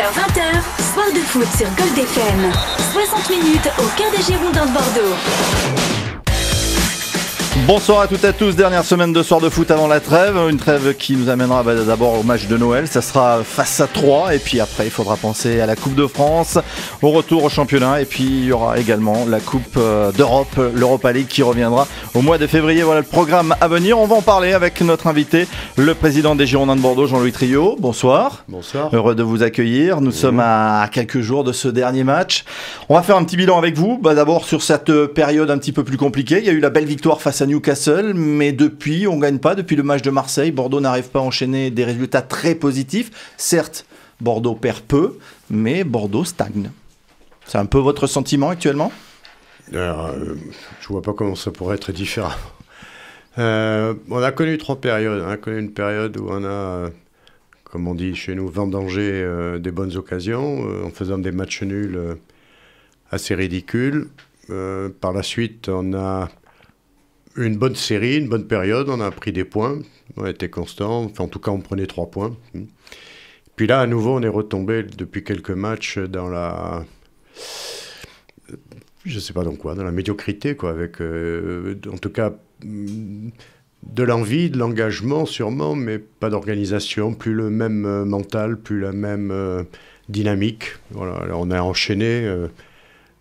20 h soir de foot sur Gold FM. 60 minutes au cœur des Girondins de Bordeaux. Bonsoir à toutes et à tous, dernière semaine de soir de foot avant la trêve, une trêve qui nous amènera bah, d'abord au match de Noël, ça sera face à 3 et puis après il faudra penser à la Coupe de France, au retour au championnat et puis il y aura également la Coupe euh, d'Europe, l'Europa League qui reviendra au mois de février, voilà le programme à venir, on va en parler avec notre invité, le président des Girondins de Bordeaux, Jean-Louis Trio, bonsoir. Bonsoir. Heureux de vous accueillir, nous sommes à quelques jours de ce dernier match, on va faire un petit bilan avec vous, bah, d'abord sur cette euh, période un petit peu plus compliquée, il y a eu la belle victoire face à Newcastle, mais depuis, on ne gagne pas. Depuis le match de Marseille, Bordeaux n'arrive pas à enchaîner des résultats très positifs. Certes, Bordeaux perd peu, mais Bordeaux stagne. C'est un peu votre sentiment actuellement euh, Je ne vois pas comment ça pourrait être différent. Euh, on a connu trois périodes. Hein. On a connu une période où on a, euh, comme on dit chez nous, vendangé des bonnes occasions en faisant des matchs nuls assez ridicules. par la suite, on a une bonne série, une bonne période. On a pris des points, on était constant. en tout cas, on prenait trois points. Puis là, à nouveau, on est retombé depuis quelques matchs dans la. Je sais pas dans quoi, dans la médiocrité, quoi. Avec, euh, en tout cas, de l'envie, de l'engagement, sûrement, mais pas d'organisation. Plus le même euh, mental, plus la même euh, dynamique. Voilà, on a enchaîné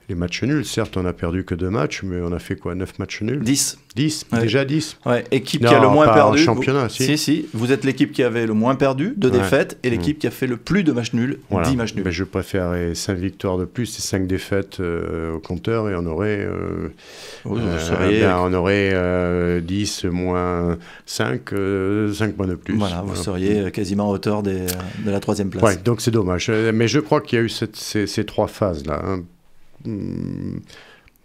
les matchs nuls. Certes, on a perdu que deux matchs, mais on a fait quoi 9 matchs nuls 10. 10, déjà 10. Ouais. Équipe qui a le moins perdu. En championnat, si. si. Si, Vous êtes l'équipe qui avait le moins perdu, de défaites, et l'équipe mm. qui a fait le plus de matchs nuls, 10 matchs nuls. Mais ben, je préférerais 5 victoires de plus et cinq défaites euh, au compteur, et on aurait, euh, euh ben, on aurait 10 euh, moins 5, 5 points de plus. Voilà, vous seriez quasiment à hauteur de la troisième place. donc c'est dommage. Mais je crois qu'il y a eu ces, trois phases-là. Hein. Hmm,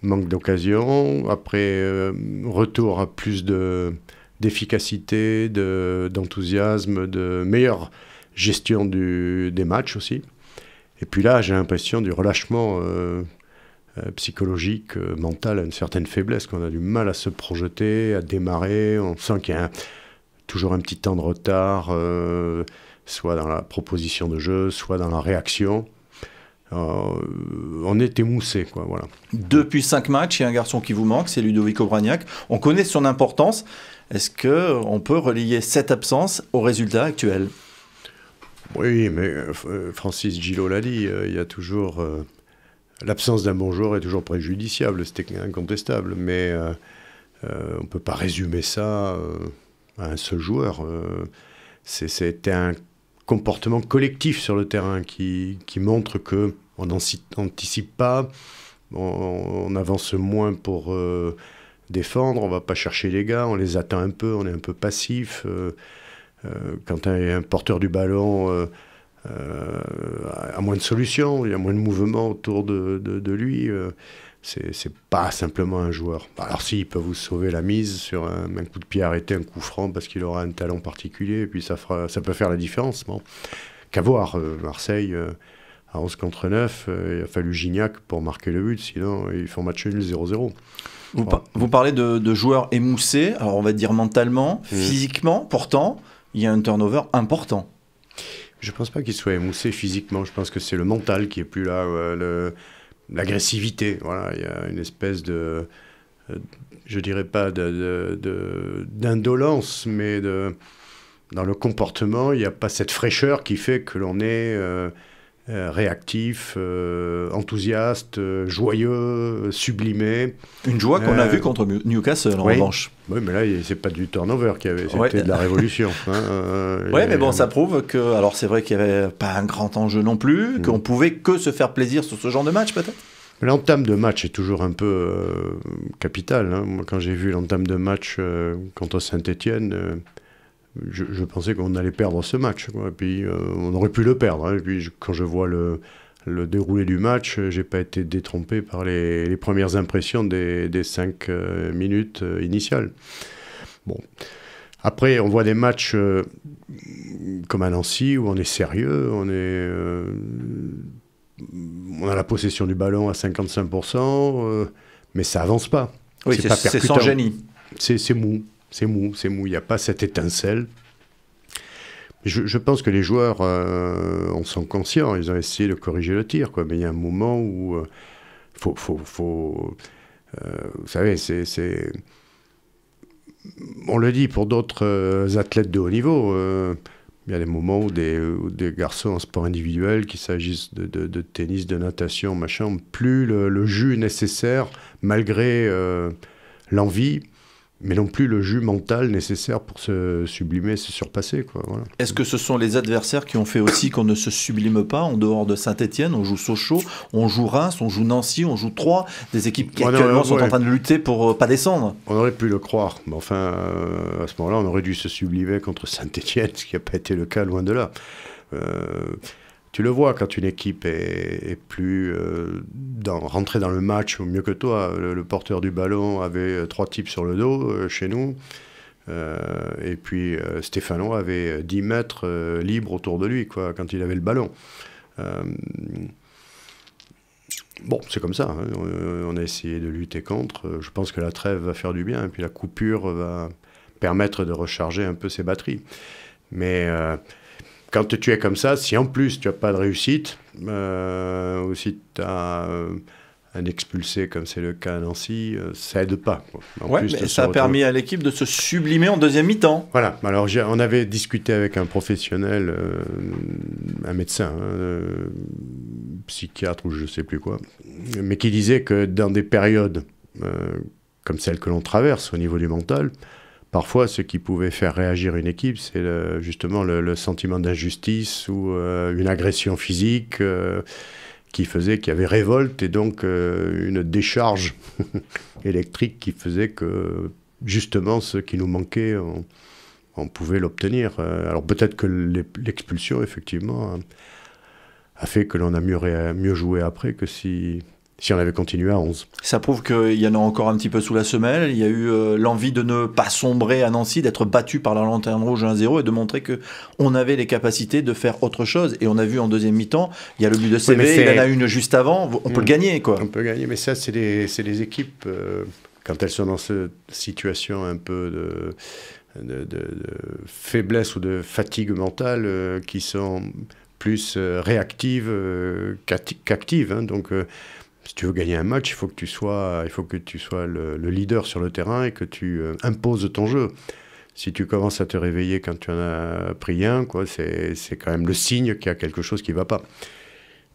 manque d'occasion, après euh, retour à plus de d'efficacité, de, d'enthousiasme, de meilleure gestion du, des matchs aussi. Et puis là, j'ai l'impression du relâchement euh, euh, psychologique, mental, à une certaine faiblesse, qu'on a du mal à se projeter, à démarrer. On sent qu'il y a toujours un petit temps de retard, soit dans la proposition de jeu, soit dans la réaction. Euh, on est émoussé. Quoi, voilà. Depuis cinq matchs, il y a un garçon qui vous manque, c'est Ludovic Bragnac. On connaît son importance. Est-ce qu'on peut relier cette absence au résultat actuel Oui, mais euh, euh, Francis Gillot l'a dit, il y a toujours... L'absence d'un bon joueur est toujours préjudiciable, c'était incontestable, mais on ne peut pas résumer ça à un seul joueur. C'était un comportement collectif sur le terrain qui, qui montre que on n'anticipe pas, on, avance moins pour euh, défendre, on va pas chercher les gars, on les attend un peu, on est un peu passif. Euh, euh, quand un, porteur du ballon a, moins de solutions, il y a moins de mouvement autour de, de, de lui c'est pas simplement un joueur. Bah, alors si, il peut vous sauver la mise sur un, coup de pied arrêté, un coup franc, parce qu'il aura un talent particulier, et puis ça, fera, ça peut faire la différence. Bon. Qu'à voir, euh, Marseille, euh, à 11 contre 9, euh, il a fallu Gignac pour marquer le but, sinon ils font match nul 0-0. Vous, parlez de, de, joueurs émoussés, alors on va dire mentalement, mmh. physiquement, pourtant, il y a un turnover important. Je pense pas qu'ils soient émoussés physiquement, je pense que c'est le mental qui est plus là. le l'agressivité. Voilà, il y a une espèce de, euh, je dirais pas d'indolence, de, mais de, dans le comportement, il n'y a pas cette fraîcheur qui fait que l'on est euh, euh, réactif, enthousiaste, joyeux, sublimé. Une joie qu'on a vue contre Newcastle en revanche. Oui, mais là, c'est pas du turnover qu'il avait, c'était de la révolution. Hein, oui, mais bon, ça prouve que, alors c'est vrai qu'il n'y avait pas un grand enjeu non plus, qu'on mm. qu'on pouvait que se faire plaisir sur ce genre de match peut-être L'entame de match est toujours un peu euh, capital. capitale. Hein. quand j'ai vu l'entame de match euh, contre Saint-Etienne, euh, je, pensais qu'on allait perdre ce match. Et puis, on aurait pu le perdre. Hein. Et puis, quand je vois le, déroulé du match, je n'ai pas été détrompé par les, premières impressions des, cinq minutes initiales. Bon. Après, on voit des matchs comme à Nancy où on est sérieux, on est on a la possession du ballon à 55%, euh, mais ça avance pas. c'est sans génie. C'est mou, c'est mou, c'est mou. Il n'y a pas cette étincelle. Je, pense que les joueurs euh, en sont conscients. Ils ont essayé de corriger le tir, quoi. Mais il y a un moment où euh, faut, vous savez, c'est, on le dit pour d'autres athlètes de haut niveau. Il y a des moments où des, garçons en sport individuel, qu'il s'agisse de, tennis, de natation, machin, plus le, jus est nécessaire, malgré euh, l'envie, mais non plus le jus mental nécessaire pour se sublimer, se surpasser. Voilà. Est-ce que ce sont les adversaires qui ont fait aussi qu'on ne se sublime pas en dehors de Saint-Etienne On joue Sochaux, on joue Reims, on joue Nancy, on joue Troyes, des équipes qui actuellement sont en train de lutter pour ne euh, pas descendre. On aurait pu le croire, mais enfin, euh, à ce moment-là, on aurait dû se sublimer contre Saint-Etienne, ce qui n'a pas été le cas, loin de là. Euh, tu le vois quand une équipe est, plus euh, rentrée dans le match ou mieux que toi. Le, porteur du ballon avait euh, trois types sur le dos euh, chez nous. et puis Stéphano avait 10 mètres libres autour de lui quoi, quand il avait le ballon. Bon, c'est comme ça. Hein. On a essayé de lutter contre. Je pense que la trêve va faire du bien. Et puis la coupure va permettre de recharger un peu ses batteries. Mais quand tu es comme ça, si en plus tu n'as pas de réussite, euh, ou si tu as euh, un expulsé comme c'est le cas à Nancy, euh, ça aide pas. En mais ça a permis à l'équipe de se sublimer en deuxième mi-temps. Voilà. Alors on avait discuté avec un professionnel, un médecin, hein, psychiatre ou je sais plus quoi, mais qui disait que dans des périodes comme celles que l'on traverse au niveau du mental, Parfois, ce qui pouvait faire réagir une équipe, c'est justement le, sentiment d'injustice ou euh, une agression physique euh, qui faisait qu'il y avait révolte et donc euh, une décharge électrique qui faisait que justement ce qui nous manquait, on, pouvait l'obtenir. Alors peut-être que l'expulsion, effectivement, a fait que l'on a mieux joué après que si si on avait continué à 11. Ça prouve qu'il y en a encore un petit peu sous la semelle. Il y a eu euh, l'envie de ne pas sombrer à Nancy, d'être battu par la lanterne rouge 1-0 et de montrer que on avait les capacités de faire autre chose. Et on a vu en deuxième mi-temps, il y a le but de CV, il y en a une juste avant. On peut le mm. gagner, quoi. On peut gagner, mais ça, c'est les, équipes, euh, quand elles sont dans cette situation un peu de. faiblesse ou de fatigue mentale euh, qui sont plus réactives qu'actives. Hein. Donc si tu veux gagner un match, il faut que tu sois, il faut que tu sois le, leader sur le terrain et que tu euh, imposes ton jeu. Si tu commences à te réveiller quand tu en as pris un, quoi, c'est, c'est quand même le signe qu'il y a quelque chose qui ne va pas.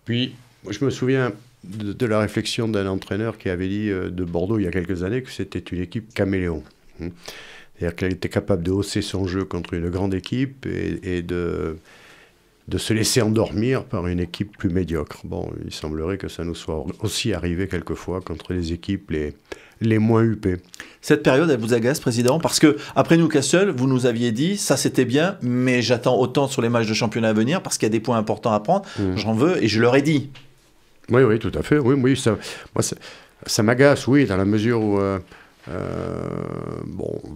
Puis, je me souviens de, la réflexion d'un entraîneur qui avait dit euh, de Bordeaux il y a quelques années que c'était une équipe caméléon. Hein. C'est-à-dire qu'elle était capable de hausser son jeu contre une grande équipe et de de se laisser endormir par une équipe plus médiocre. Bon, il semblerait que ça nous soit aussi arrivé quelquefois contre les équipes les, moins huppées. Cette période, elle vous agace, Président Parce que, après Newcastle, vous nous aviez dit, ça c'était bien, mais j'attends autant sur les matchs de championnat à venir parce qu'il y a des points importants à prendre. Mmh. J'en veux et je leur ai dit. Oui, oui, tout à fait. Oui, oui, ça, ça, m'agace, oui, dans la mesure où. Euh, euh, bon, on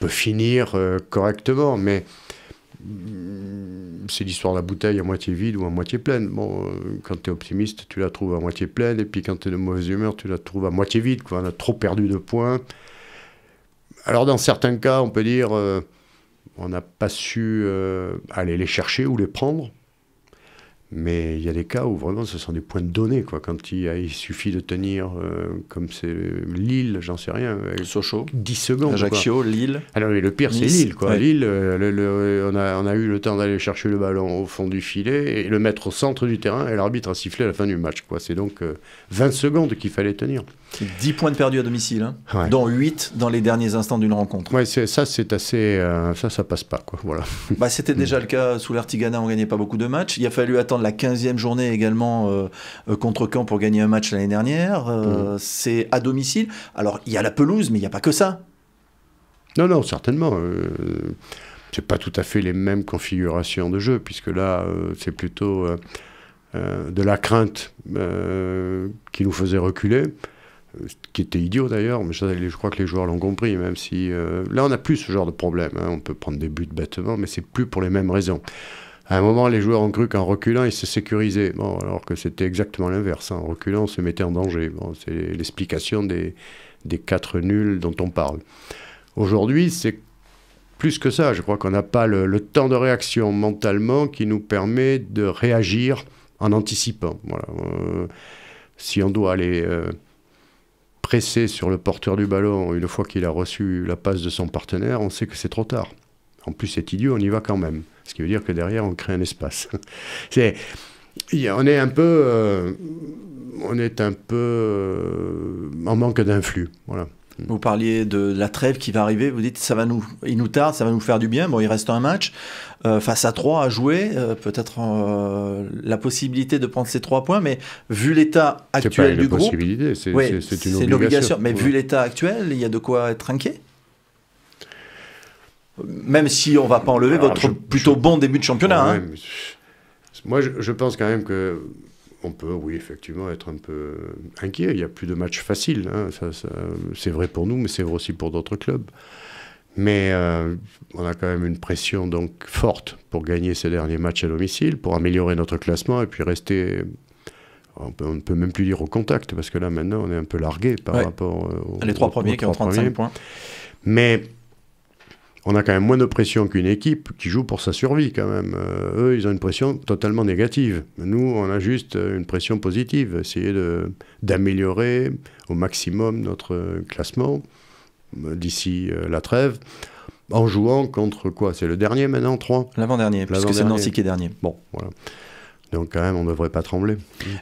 peut finir euh, correctement, mais Mm, c'est l'histoire de la bouteille à moitié vide ou à moitié pleine. Bon, euh, quand tu es optimiste, tu la trouves à moitié pleine, et puis quand tu es de mauvaise humeur, tu la trouves à moitié vide. On a trop perdu de points. Alors dans certains cas, on peut dire, euh, on n'a pas su euh, aller les chercher ou les prendre. Mais il y a des cas où vraiment ce sont des points de données. Quoi. Quand il, suffit de tenir, euh, comme c'est Lille, j'en sais rien. Euh, Sochaux. 10 secondes. Ajaccio, Lille. Alors, le pire, c'est Lille. Quoi. Lille, euh, on, a, on, a, eu le temps d'aller chercher le ballon au fond du filet et le mettre au centre du terrain et l'arbitre a sifflé à la fin du match. Quoi. C'est donc 20 secondes qu'il fallait tenir. 10 points de perdu à domicile, dans hein. dont 8 dans les derniers instants d'une rencontre. Ouais, ça, c'est assez. ça, ça passe pas. Quoi. Voilà. Bah, c'était déjà le cas sous l'Artigana, on gagnait pas beaucoup de matchs. Il a fallu attendre la 15e journée également euh, euh, contre Caen pour gagner un match l'année dernière. Euh, mhm. C'est à domicile. Alors, il y a la pelouse, mais il n'y a pas que ça. Non, non, certainement. Euh, c'est pas tout à fait les mêmes configurations de jeu, puisque là, c'est plutôt de la crainte qui nous faisait reculer qui était idiot d'ailleurs, mais je crois que les joueurs l'ont compris, même si... là, on n'a plus ce genre de problème, hein. on peut prendre des buts bêtement, mais c'est plus pour les mêmes raisons. À un moment, les joueurs ont cru qu'en reculant, ils se sécurisaient. Bon, alors que c'était exactement l'inverse. Hein. En reculant, on se mettait en danger. c'est l'explication des, quatre nuls dont on parle. Aujourd'hui, c'est plus que ça. Je crois qu'on n'a pas le, temps de réaction mentalement qui nous permet de réagir en anticipant. Voilà. Euh, si on doit aller euh, presser sur le porteur du ballon une fois qu'il a reçu la passe de son partenaire, on sait que c'est trop tard. En plus, c'est idiot, on y va quand même. Ce qui veut dire que derrière, on crée un espace. c'est, on est un peu, euh, on est un peu euh, en manque d'influx. Voilà. Vous parliez de la trêve qui va arriver. Vous dites, ça va nous, il nous tarde, ça va nous faire du bien. Bon, il reste un match euh, face à trois à jouer. Peut-être la possibilité de prendre ces trois points, mais vu l'état actuel du groupe, c'est une obligation. Mais vu l'état actuel, il y a de quoi être inquiet même si on va pas enlever votre plutôt bon début de championnat. Ah hein. moi, je, pense quand même que on peut, oui, effectivement, être un peu inquiet. Il n'y a plus de matchs faciles. Hein. c'est vrai pour nous, mais c'est vrai aussi pour d'autres clubs. Mais euh, on a quand même une pression donc forte pour gagner ces derniers matchs à domicile, pour améliorer notre classement et puis rester on ne peut même plus dire au contact, parce que là, maintenant, on est un peu largué par rapport aux. Euh, Les trois premiers qui ont 35 points. Mais on a quand même moins de pression qu'une équipe qui joue pour sa survie quand même. Euh, eux, ils ont une pression totalement négative. Nous, on a juste euh, une pression positive, essayer d'améliorer au maximum notre euh, classement d'ici la trêve, en jouant contre quoi C'est le dernier maintenant, Trois L'avant-dernier, puisque c'est Nancy qui est dernier. Bon, voilà. Donc quand même, on ne devrait pas trembler.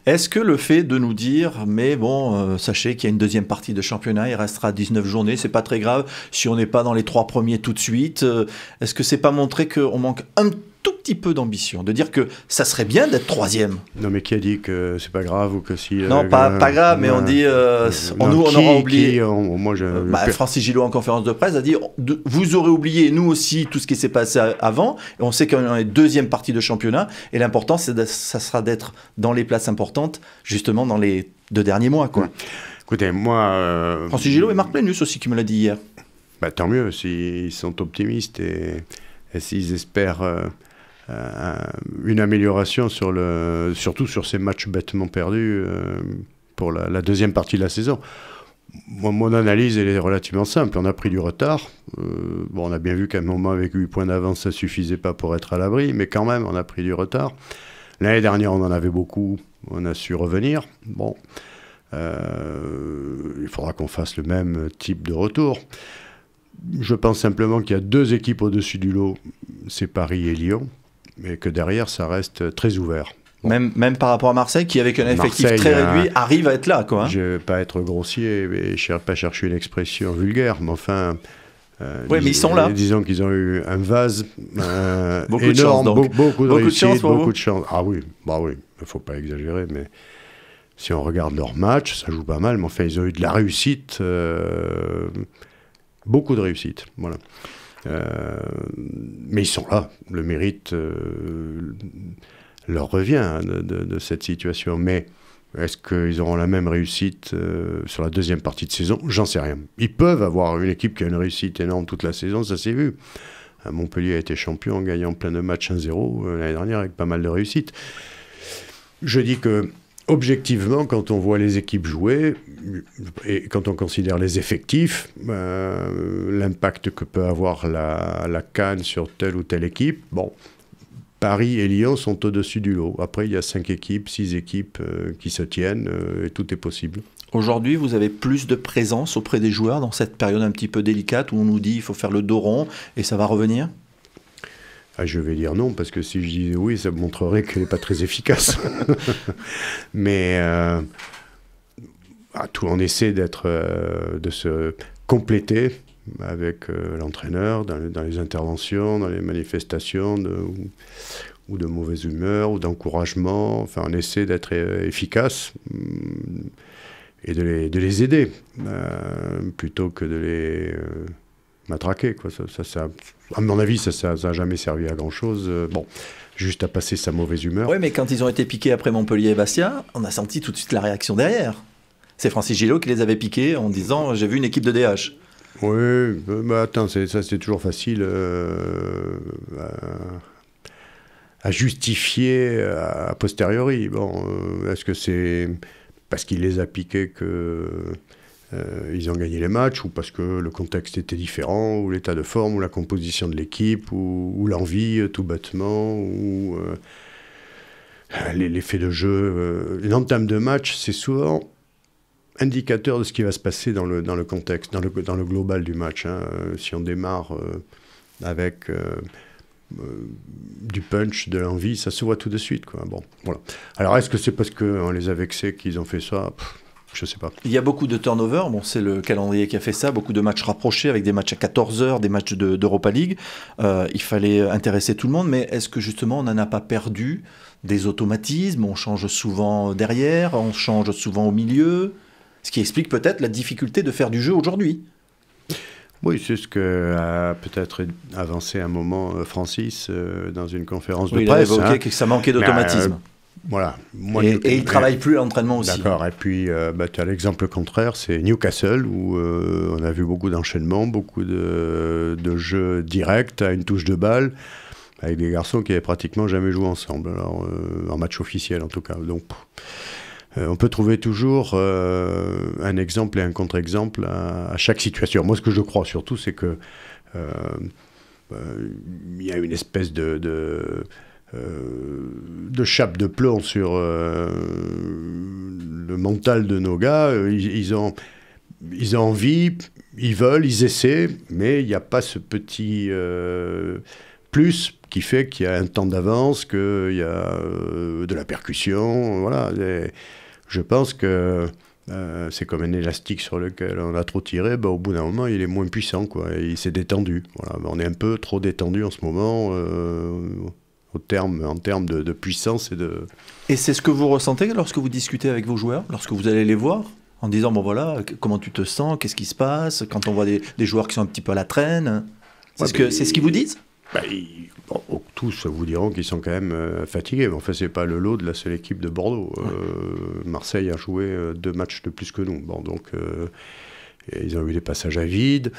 Est-ce que le fait de nous dire, mais bon, euh, sachez qu'il y a une deuxième partie de championnat, il restera 19 journées, c'est pas très grave si on n'est pas dans les trois premiers tout de suite, euh, est-ce que c'est pas montré qu'on manque un petit tout petit peu d'ambition, de dire que ça serait bien d'être troisième. Non, mais qui a dit que c'est pas grave ou que si. Euh, non, pas, pas, grave, mais on dit. Euh, on, nous, on aura oublié. Qui, moi, je, euh, bah, Francis Gillot, en conférence de presse, a dit Vous aurez oublié, nous aussi, tout ce qui s'est passé avant. Et on sait qu'on est deuxième partie de championnat. Et l'important, ça sera d'être dans les places importantes, justement, dans les deux derniers mois. Quoi. Écoutez, moi. Francis Gillot et Marc Plénus aussi, qui me l'a dit hier. Bah, tant mieux, s'ils sont optimistes et, et s'ils espèrent euh, une amélioration sur le, surtout sur ces matchs bêtement perdus euh, pour la, deuxième partie de la saison. mon analyse elle est relativement simple. On a pris du retard. Euh, bon, on a bien vu qu'à un moment avec 8 points d'avance, ça suffisait pas pour être à l'abri, mais quand même, on a pris du retard. L'année dernière, on en avait beaucoup. On a su revenir. Bon, il faudra qu'on fasse le même type de retour. Je pense simplement qu'il y a deux équipes au-dessus du lot, c'est Paris et Lyon mais que derrière, ça reste très ouvert. Même, même par rapport à Marseille, qui avec un effectif très réduit arrive à être là. Quoi, hein. Je ne vais pas être grossier, mais je ne pas chercher une expression vulgaire, mais enfin... Euh, oui, mais ils sont là. Disons qu'ils ont eu un vase beaucoup de chance, beaucoup de chance beaucoup de chance. Ah oui, bah oui, faut pas exagérer, mais si on regarde leur match, ça joue pas mal, mais enfin, ils ont eu de la réussite, euh, beaucoup de réussite. Voilà. Euh, mais ils sont là. Le mérite euh, leur revient hein, de, cette situation. Mais est-ce qu'ils auront la même réussite euh, sur la deuxième partie de saison J'en sais rien. Ils peuvent avoir une équipe qui a une réussite énorme toute la saison, ça s'est vu. Montpellier a été champion en gagnant plein de matchs 1-0 l'année dernière avec pas mal de réussite. Je dis que objectivement, quand on voit les équipes jouer et quand on considère les effectifs, euh, l'impact que peut avoir la, canne sur telle ou telle équipe, bon, Paris et Lyon sont au-dessus du lot. Après, il y a cinq équipes, six équipes euh, qui se tiennent euh, et tout est possible. Aujourd'hui, vous avez plus de présence auprès des joueurs dans cette période un petit peu délicate où on nous dit il faut faire le dos rond et ça va revenir ah, je vais dire non, parce que si je disais oui, ça montrerait qu'elle n'est pas très efficace. Mais euh, tout, on essaie d'être, euh, de se compléter avec euh, l'entraîneur dans, les interventions, dans les manifestations, ou, de mauvaise humeur, ou d'encouragement. Enfin, on essaie d'être efficace mm, et de les aider plutôt que de les matraqué. Quoi. Ça, ça, à mon avis, ça n'a jamais servi à grand-chose. Euh, bon, juste à passer sa mauvaise humeur. Oui, mais quand ils ont été piqués après Montpellier et Bastia, on a senti tout de suite la réaction derrière. C'est Francis Gillot qui les avait piqués en disant J'ai vu une équipe de DH. Oui, mais euh, bah, attends, ça c'est toujours facile euh, à, justifier à posteriori. Bon, est-ce que c'est parce qu'il les a piqués que euh, ils ont gagné les matchs ou parce que le contexte était différent, ou l'état de forme, ou la composition de l'équipe, ou, l'envie euh, tout bêtement, ou euh, l'effet de jeu. L'entame de match, c'est souvent indicateur de ce qui va se passer dans le, dans le contexte, dans le, dans le global du match. Hein. Si on démarre avec... du punch, de l'envie, ça se voit tout de suite. Bon, voilà. Alors, est-ce que c'est parce qu'on les a vexés qu'ils ont fait ça il y a beaucoup de turnover, bon, c'est le calendrier qui a fait ça, beaucoup de matchs rapprochés avec des matchs à 14h, des matchs d'Europa League. Euh, il fallait intéresser tout le monde, mais est-ce que justement on n'en a pas perdu des automatismes On change souvent derrière, on change souvent au milieu, ce qui explique peut-être la difficulté de faire du jeu aujourd'hui. Oui, c'est ce que peut-être avancé un moment euh, Francis euh, dans une conférence de presse. Il a évoqué hein. que ça manquait d'automatisme. Voilà. et, ils il ne travaille plus à l'entraînement aussi. D'accord. Et puis, euh, bah, tu as l'exemple contraire, c'est Newcastle, où euh, on a vu beaucoup d'enchaînements, beaucoup de, jeux directs à une touche de balle, avec des garçons qui n'avaient pratiquement jamais joué ensemble, alors, euh, en match officiel en tout cas. Donc, on peut trouver toujours un exemple et un contre-exemple à, chaque situation. Moi, ce que je crois surtout, c'est que il y a une espèce de euh, de chape de plomb sur euh, le mental de nos gars. Euh, ils, ont, ils ont envie, ils veulent, ils essaient, mais il n'y a pas ce petit plus qui fait qu'il y a un temps d'avance, qu'il y a de la percussion, voilà. je pense que c'est comme un élastique sur lequel on a trop tiré, bah, au bout d'un moment, il est moins puissant, quoi. il s'est détendu. Voilà. On est un peu trop détendu en ce moment en termes de, puissance et de... Et c'est ce que vous ressentez lorsque vous discutez avec vos joueurs, lorsque vous allez les voir en disant, bon voilà, comment tu te sens, qu'est-ce qui se passe, quand on voit des, joueurs qui sont un petit peu à la traîne hein. C'est ce, que, c'est ce qu'ils vous disent ben, oh, tous vous diront qu'ils sont quand même euh, fatigués, mais fait c'est pas le lot de la seule équipe de Bordeaux. Euh, Marseille a joué euh, deux matchs de plus que nous. Bon, donc, ils ont eu des passages à vide.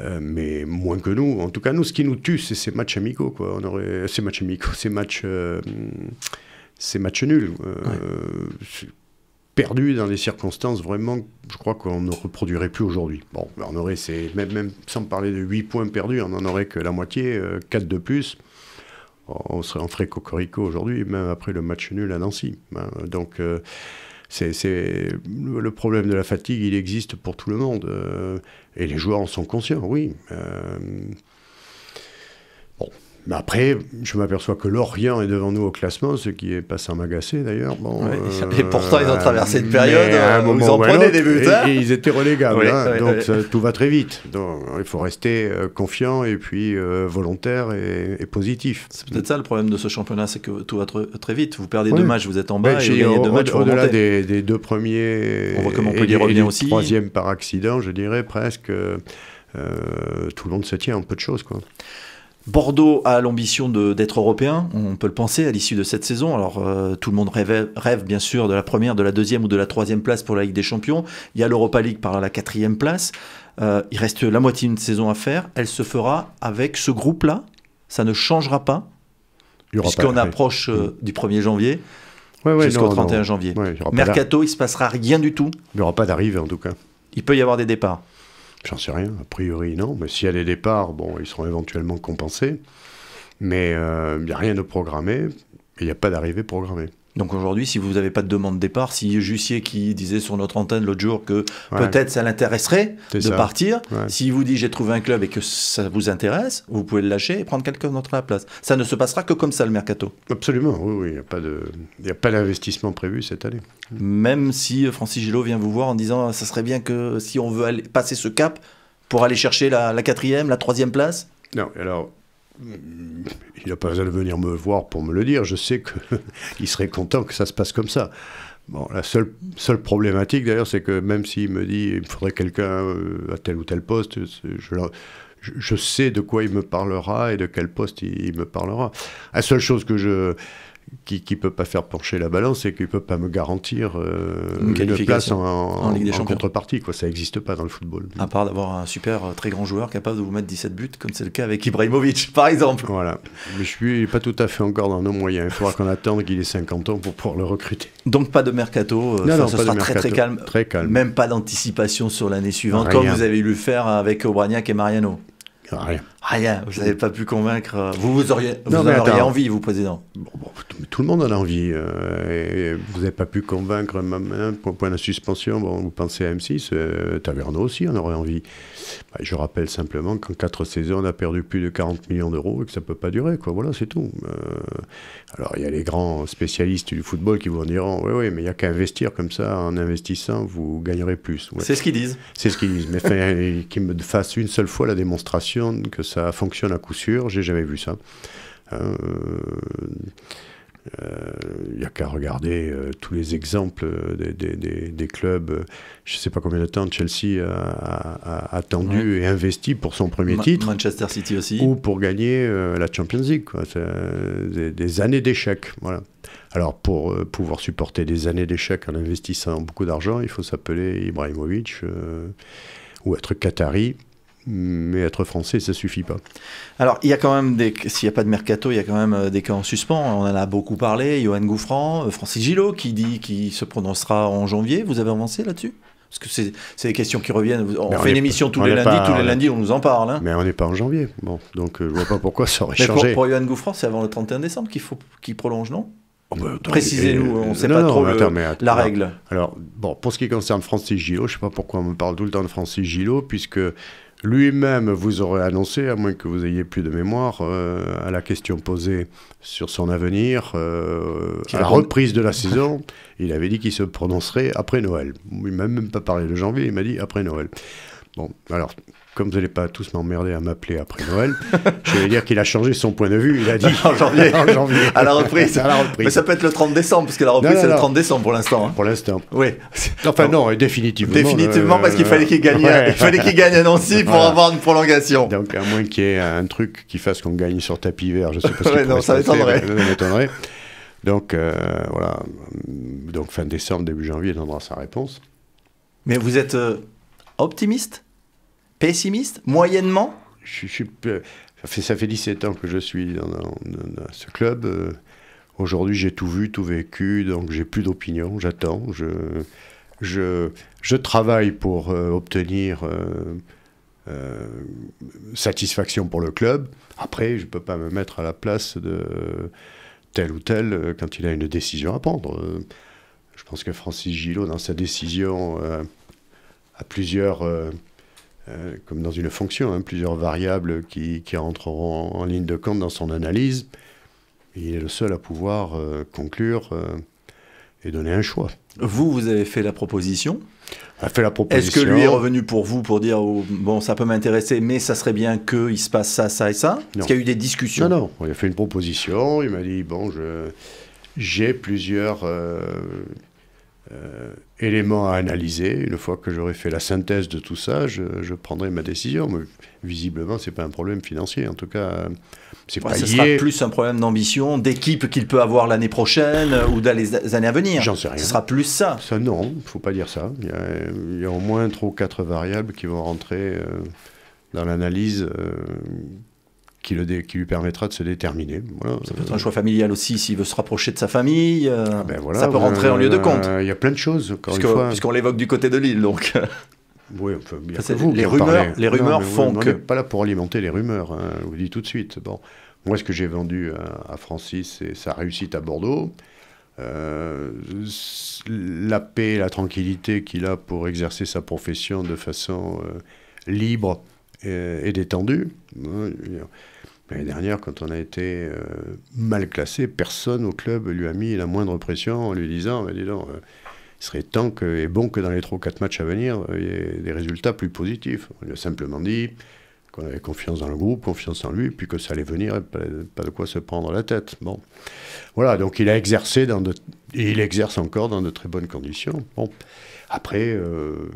Euh, mais moins que nous. En tout cas, nous, ce qui nous tue, c'est ces matchs amicaux. Quoi. On aurait... Euh, ces matchs amicaux, ces matchs, euh, ces matchs nuls. perdu Perdus dans des circonstances vraiment, je crois qu'on ne reproduirait plus aujourd'hui. Bon, ben, on aurait, ces... même, même sans parler de 8 points perdus, on n'en aurait que la moitié, 4 de plus on serait en frais cocorico aujourd'hui, même après le match nul à Nancy. Ben, donc, c'est le problème de la fatigue, il existe pour tout le monde. Euh, et les joueurs en sont conscients, oui. Euh, bon, mais après, je m'aperçois que l'Orient est devant nous au classement, ce qui est pas sans m'agacer d'ailleurs. Bon, euh, et pourtant, ils ont traversé une période euh, où ils en prenaient des buts. Hein. ils étaient relégables, hein. donc euh, tout va très vite. Donc il faut rester confiant et puis volontaire et, positif. C'est peut-être ça le problème de ce championnat, c'est que tout va très vite. Vous perdez deux matchs, vous êtes en bas, ben, et vous gagnez deux matchs, Au-delà des, deux premiers, on voit comment on aussi. Troisième par accident, je dirais presque. tout le monde se tient un peu de choses, quoi. Bordeaux a l'ambition d'être européen, on peut le penser à l'issue de cette saison. Alors euh, tout le monde rêve, bien sûr de la première, de la deuxième ou de la troisième place pour la Ligue des Champions. Il y a l'Europa League par la quatrième place. Euh, il reste la moitié d'une saison à faire. Elle se fera avec ce groupe-là. Ça ne changera pas puisqu'on approche euh, mm. du 1er janvier. jusqu'au 31 janvier. Mercato, il Mercato, il se passera rien du tout. Il n'y aura pas d'arrivée en tout cas. Il peut y avoir des départs. J'en sais rien, a priori non, mais s'il y a des départs, bon, ils seront éventuellement compensés. Mais il euh, n'y a rien de programmé, il n'y a pas d'arrivée programmée. Donc aujourd'hui, si vous n'avez pas de demande de départ, si Jussier qui disait sur notre antenne l'autre jour que peut-être ça l'intéresserait de partir, s'il vous dit j'ai trouvé un club et que ça vous intéresse, vous pouvez le lâcher et prendre quelqu'un d'autre à la place. Ça ne se passera que comme ça le mercato. Absolument, oui, oui. il n'y a pas de, y a pas d'investissement prévu cette année. Même si Francis Gillot vient vous voir en disant ça serait bien que si on veut aller, passer ce cap pour aller chercher la, la quatrième, la troisième place. Non, alors il n'a pas besoin de venir me voir pour me le dire. Je sais qu'il serait content que ça se passe comme ça. Bon, la seule, seule problématique d'ailleurs, c'est que même s'il me dit il me faudrait quelqu'un euh, à tel ou tel poste, je, sais de quoi il me parlera et de quel poste il me parlera. La seule chose que je, qui ne peut pas faire pencher la balance et qui ne peut pas me garantir euh, une, place en, en, Ligue des contrepartie. Quoi. Ça n'existe pas dans le football. À part d'avoir un super euh, très grand joueur capable de vous mettre 17 buts, comme c'est le cas avec Ibrahimovic, par exemple. Voilà. Mais je suis pas tout à fait encore dans nos moyens. Il faudra qu'on attende qu'il ait 50 ans pour pouvoir le recruter. Donc pas de mercato. Euh, ça, sera Très, très, calme. très calme. Même pas d'anticipation sur l'année suivante, comme vous avez eu le faire avec Obraniak et Mariano. Rien. Rien, vous n'avez pas pu convaincre. Euh, vous, vous auriez, auriez envie, vous, président. tout, le monde en a envie. Euh, et vous n'avez pas pu convaincre même pour point de suspension. Bon, vous pensez à M6, euh, aussi en aurait envie. Bah, je rappelle simplement qu'en quatre saisons, on a perdu plus de 40 millions d'euros et que ça ne peut pas durer. Quoi. Voilà, c'est tout. Euh, alors, il y a les grands spécialistes du football qui vous en diront Oui, oui, mais il n'y a qu'à investir comme ça. En investissant, vous gagnerez plus. C'est ce qu'ils disent. C'est ce qu'ils disent. Mais qu'ils me fassent une seule fois la démonstration que ça fonctionne à coup sûr, j'ai jamais vu ça. il hein, n'y euh, euh, a qu'à regarder euh, tous les exemples des, clubs. je ne sais pas combien de temps Chelsea a, attendu et investi pour son premier titre. Manchester City aussi. Ou pour gagner la Champions League. Des, années d'échecs. Voilà. Alors, pour pouvoir supporter des années d'échecs en investissant beaucoup d'argent, il faut s'appeler Ibrahimovic ou être Qatari mais être français, ça suffit pas. Alors, il y a quand même des. S'il n'y a pas de mercato, il y a quand même euh, des cas en suspens. On en a beaucoup parlé. Johan Gouffran, euh, Francis Gillot, qui dit qu'il se prononcera en janvier. Vous avez avancé là-dessus parce que c'est des questions qui reviennent. On, fait une émission tous les lundis, tous les lundis, on nous en parle. Hein. Mais on n'est pas en janvier. Bon, donc je euh, je vois pas pourquoi ça aurait changé. Pour, pour Johan Gouffran, c'est avant le 31 décembre qu'il faut qu'il prolonge, non oh, bah, Précisez-nous, on ne sait pas trop la règle. Alors, bon, pour ce qui concerne Francis Gillot, je ne sais pas pourquoi on me parle tout le temps de Francis Gillot, puisque lui-même vous aurait annoncé, à moins que vous ayez plus de mémoire, euh, à la question posée sur son avenir, euh, à la reprise de la saison, il avait dit qu'il se prononcerait après Noël. Il m'a même pas parlé de janvier, il m'a dit après Noël. Bon, alors, comme vous n'allez pas tous m'emmerder à m'appeler après Noël, je vais dire qu'il a changé son point de vue. Il a dit en janvier, en À, la reprise. reprise. Mais ça peut être le 30 décembre, parce que la reprise, c'est le 30 décembre pour l'instant. Hein. Pour l'instant. Oui. Enfin, non, définitivement. Définitivement, euh, parce qu'il fallait qu'il gagne, il fallait qu'il gagne à Nancy pour avoir une prolongation. Donc, à moins qu'il y ait un truc qui fasse qu'on gagne sur tapis vert, je ne sais pas ce ouais, non, euh, ça m'étonnerait. Donc, euh, voilà. Donc, fin décembre, début janvier, il donnera sa réponse. Mais vous êtes optimiste Pessimiste Moyennement je, je, ça, fait, ça fait 17 ans que je suis dans, ce club. Euh, aujourd'hui, j'ai tout vu, tout vécu, donc j'ai plus d'opinion, j'attends. Je, je, je, travaille pour euh, obtenir euh, satisfaction pour le club. Après, je ne peux pas me mettre à la place de tel ou tel quand il a une décision à prendre. je pense que Francis Gillot, dans sa décision a plusieurs euh, comme dans une fonction, hein, plusieurs variables qui, qui rentreront en, ligne de compte dans son analyse. Il est le seul à pouvoir euh, conclure euh, et donner un choix. Vous, vous avez fait la proposition. a fait la proposition. Est-ce que lui est revenu pour vous pour dire oh, bon, ça peut m'intéresser, mais ça serait bien qu'il se passe ça, ça et ça Est-ce qu'il y a eu des discussions Non, non. Il a fait une proposition. Il m'a dit bon, je j'ai plusieurs euh, élément éléments à analyser. Une fois que j'aurai fait la synthèse de tout ça, je, prendrai ma décision. Mais visiblement, ce n'est pas un problème financier. En tout cas, c'est ouais, pas Ce sera plus un problème d'ambition, d'équipe qu'il peut avoir l'année prochaine euh, ou dans les années à venir. J'en sais rien. sera plus ça. non, il ne faut pas dire ça. Il y, a, au moins trois ou quatre variables qui vont rentrer euh, dans l'analyse qui, qui lui permettra de se déterminer. Ça peut être un choix familial aussi, s'il veut se rapprocher de sa famille. Euh, ah ben voilà, ça peut rentrer en lieu de compte. Il y a plein de choses, Puisqu'on l'évoque du côté de Lille donc. Oui, les, rumeurs, les rumeurs font que... On n'est pas là pour alimenter les rumeurs, hein, je vous dis tout de suite. Bon, moi, ce que j'ai vendu à, Francis, c'est sa réussite à Bordeaux, euh, la paix, la tranquillité qu'il a pour exercer sa profession de façon euh, libre et, et détendue. L'année dernière, quand on a été euh, mal classé, personne au club lui a mis la moindre pression en lui disant euh, il serait temps que, et bon que dans les 3 ou 4 matchs à venir, il y ait des résultats plus positifs. On lui a simplement dit qu'on avait confiance dans le groupe, confiance en lui, puis que ça allait venir pas, de quoi se prendre la tête. Bon. Voilà, donc il a exercé dans et il exerce encore dans de très bonnes conditions. Bon. Après, euh,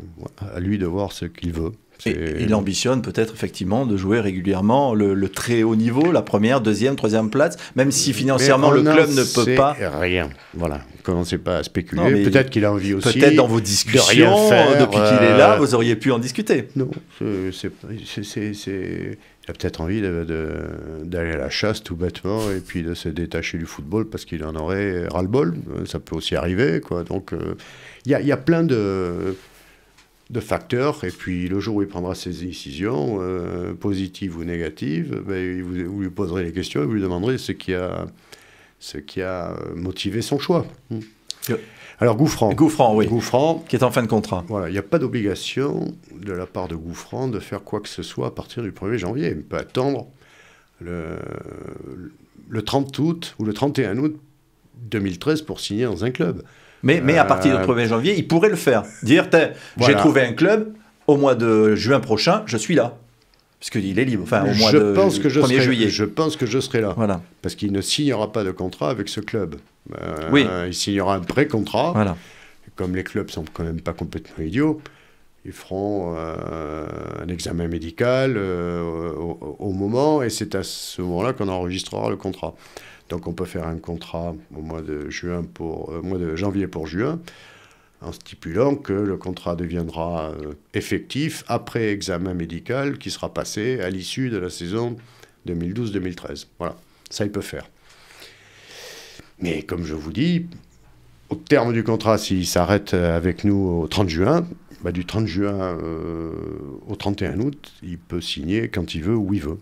à lui de voir ce qu'il veut il ambitionne peut-être effectivement de jouer régulièrement le, très haut niveau, la première, deuxième, troisième place, même si financièrement le club ne peut pas. Rien. Voilà. Commencez pas à spéculer. Peut-être qu'il a envie aussi. Peut-être dans vos discussions, depuis qu'il est là, euh, vous auriez pu en discuter. Non, c'est. Il a peut-être envie d'aller à la chasse tout bêtement et puis de se détacher du football parce qu'il en aurait ras-le-bol. Ça peut aussi arriver. Quoi. Donc, euh, il y, y a plein de de facteurs. Et puis le jour où il prendra ses décisions, euh, positives ou négatives, ben, vous, lui poserez les questions et vous lui demanderez ce qui a, ce qui a euh, motivé son choix. Alors Gouffran. Gouffran, oui. Gouffran. Qui est en fin de contrat. Voilà, il n'y a pas d'obligation de la part de Gouffran de faire quoi que ce soit à partir du 1er janvier. Il peut attendre le, le 30 août ou le 31 août 2013 pour signer dans un club. Mais, mais à partir du 1er euh, janvier, il pourrait le faire. Dire, j'ai trouvé un club, au mois de juin prochain, je suis là. Parce qu'il est libre, enfin au mois je de pense que je serai, juillet. Je pense que je serai là. Voilà. Parce qu'il ne signera pas de contrat avec ce club. Euh, oui. Il signera un pré-contrat. Voilà. Comme les clubs sont quand même pas complètement idiots, ils feront euh, un examen médical au, moment et c'est à ce moment-là qu'on enregistrera le contrat. Donc on peut faire un contrat au mois de, juin pour, euh, mois de janvier pour juin en stipulant que le contrat deviendra euh, effectif après examen médical qui sera passé à l'issue de la saison 2012-2013. Voilà, ça il peut faire. Mais comme je vous dis, au terme du contrat, s'il s'arrête euh, avec nous au 30 juin, bah, du 30 juin au 31 août, il peut signer quand il veut, où il veut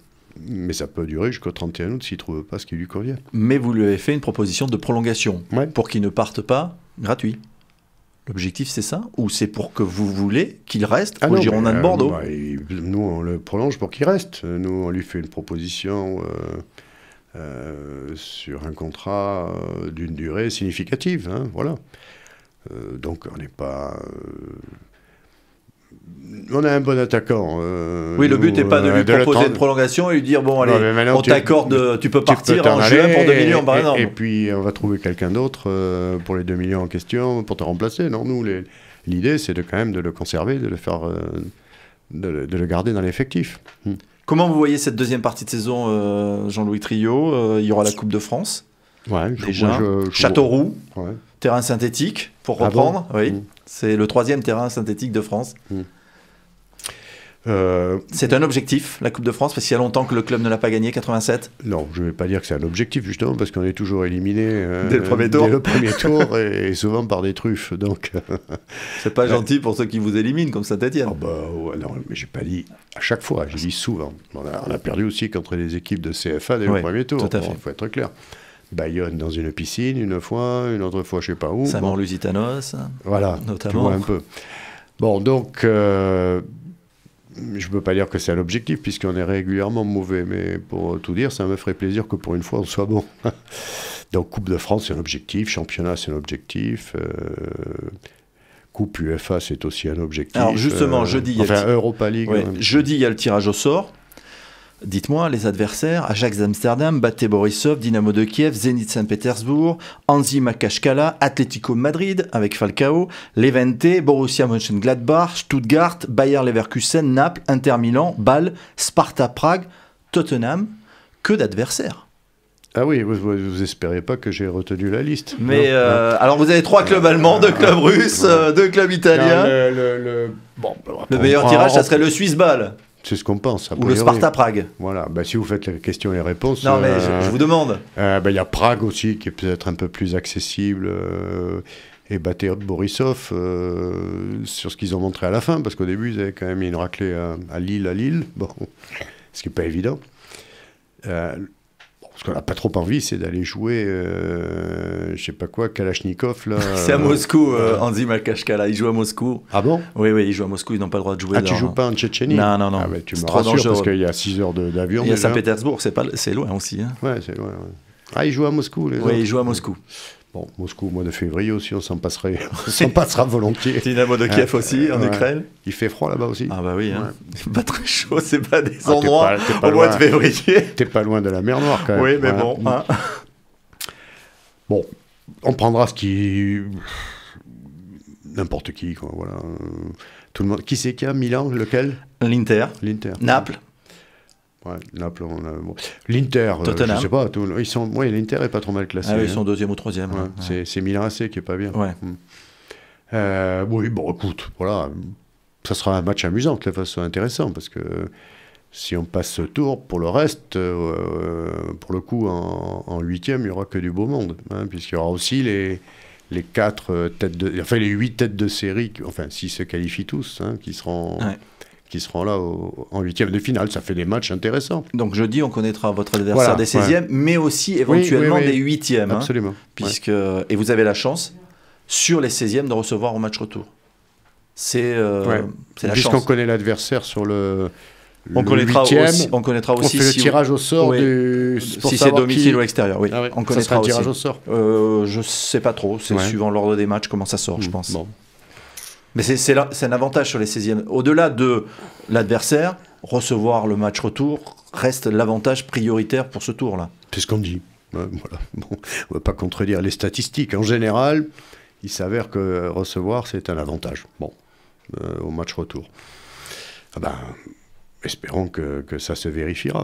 mais ça peut durer jusqu'au 31 août s'il ne trouve pas ce qui lui convient. Mais vous lui avez fait une proposition de prolongation pour qu'il ne parte pas gratuit. L'objectif, c'est ça Ou c'est pour que vous voulez qu'il reste ah au Girondin de euh, Bordeaux bah, Nous, on le prolonge pour qu'il reste. Nous, on lui fait une proposition euh, euh, sur un contrat d'une durée significative. Hein, voilà. donc, on n'est pas on a un bon attaquant. Euh, oui, le but n'est pas de euh, lui proposer une prolongation et lui dire bon, allez, on t'accorde, tu peux partir en, juin pour 2 millions. par exemple. et puis, on va trouver quelqu'un d'autre euh, pour les 2 millions en question pour te remplacer. Non, nous, l'idée, c'est de, quand même de le conserver, de le, faire, de, le garder dans l'effectif. Comment vous voyez cette deuxième partie de saison, Jean-Louis Trio Il y aura la Coupe de France Châteauroux, terrain synthétique, pour ah reprendre. Mm. C'est le troisième terrain synthétique de France. Mm. Euh, c'est un objectif, la Coupe de France, parce qu'il y a longtemps que le club ne l'a pas gagné, 87 Non, je ne vais pas dire que c'est un objectif, justement, parce qu'on est toujours éliminé hein, dès le premier tour, et, souvent par des truffes. Donc, euh, c'est pas euh, gentil pour ceux qui vous éliminent, comme ça etienne ah bah, oh, non, mais j'ai pas dit à chaque fois, j'ai dit souvent. On a, perdu aussi contre les équipes de CFA dès le premier tour, il faut être clair. Bayonne dans une piscine une fois, une autre fois je sais pas où. saint Voilà, notamment. un peu. Bon, donc, euh, je ne peux pas dire que c'est un objectif puisqu'on est régulièrement mauvais, mais pour tout dire, ça me ferait plaisir que pour une fois, on soit bon. donc, Coupe de France, c'est un objectif, championnat, c'est un objectif. Euh, coupe UEFA, c'est aussi un objectif. Alors justement, euh, jeudi, enfin, Europa League. jeudi, il y a le tirage au sort. Dites-moi, les adversaires, Ajax Amsterdam, BATE Borisov, Dynamo de Kiev, Zenit Saint-Pétersbourg, Anzi Makashkala, Atlético Madrid avec Falcao, Levente, Borussia Mönchengladbach, Stuttgart, Bayer Leverkusen, Naples, Inter Milan, Bâle, Sparta Prague, Tottenham, que d'adversaires. Ah oui, vous, vous, espérez pas que j'ai retenu la liste. Mais euh, alors vous avez trois clubs euh, allemands, deux clubs euh, russes, deux clubs italiens. le, meilleur tirage, ça serait le Suisse Ball. C'est ce qu'on pense. Ou le Sparta Prague. Voilà. Ben, si vous faites les questions et les réponses. Non, mais euh, je, vous demande. Euh, ben, il y a Prague aussi, qui est peut-être un peu plus accessible. Euh, et battait Borisov sur ce qu'ils ont montré à la fin, parce qu'au début, ils avaient quand même mis une raclée à, Lille, à Lille. Bon, ce qui n'est pas évident ce qu'on n'a pas trop envie, c'est d'aller jouer, euh, je sais pas quoi, Kalachnikov. c'est à euh, Moscou, euh, Andy Malkashka, Il joue à Moscou. Ah bon Oui, oui, il joue à Moscou, ils n'ont pas le droit de jouer. Ah, tu joues hein. pas en Tchétchénie Non, non, non. Ah, tu me rassures dangereux. parce qu'il y a 6 heures d'avion. Il y a Saint-Pétersbourg, c'est loin aussi. Hein. Ouais, c'est loin. Ah, il joue à Moscou, les Oui, il joue à Moscou. Bon, Moscou au mois de février aussi, on s'en passerait, on s'en passera volontiers. Dynamo de Kiev aussi, en Ukraine. Il fait froid là-bas aussi. Ah bah oui, hein. pas très chaud, c'est pas des ah, endroits au mois de février. T'es pas loin de la mer Noire quand même. Oui, mais bon. Hein. Bon, on prendra ce qui, n'importe qui, quoi. Voilà, tout le monde. Qui c'est qui a Milan, lequel L'Inter. L'Inter. Naples. L'Inter, euh, je sais pas, ils sont, ouais, l'Inter est pas trop mal classé. Ah ils hein. sont deuxième ou troisième. Hein. C'est Milan AC qui est pas bien. Mm. Euh, oui, bon, écoute, voilà, ça sera un match amusant, de toute façon intéressant, parce que si on passe ce tour, pour le reste, euh, pour le coup, en huitième, il y aura que du beau monde, hein, puisqu'il y aura aussi les les quatre têtes de, enfin les huit têtes de série, enfin s'ils se qualifient tous, qui seront qui seront là en huitième de finale. Ça fait des matchs intéressants. Donc je dis, on connaîtra votre adversaire des 16e, mais aussi éventuellement des huitièmes. Hein. Absolument. puisque, Et vous avez la chance, sur les 16e, de recevoir au match retour. C'est euh, la chance. Puisqu'on connaît l'adversaire sur le... On, connaîtra 8e, on connaîtra aussi, le tirage au sort du, si c'est domicile ou extérieur. Oui. Ah on connaîtra le tirage au sort. Euh, je sais pas trop. C'est suivant l'ordre des matchs comment ça sort, je mm. pense. Mais c'est un avantage sur les 16e. Au-delà de l'adversaire, recevoir le match retour reste l'avantage prioritaire pour ce tour-là. C'est ce qu'on dit. on ne va pas contredire les statistiques. En général, il s'avère que recevoir, c'est un avantage. Bon, euh, au match retour. Ah ben, espérons que ça se vérifiera.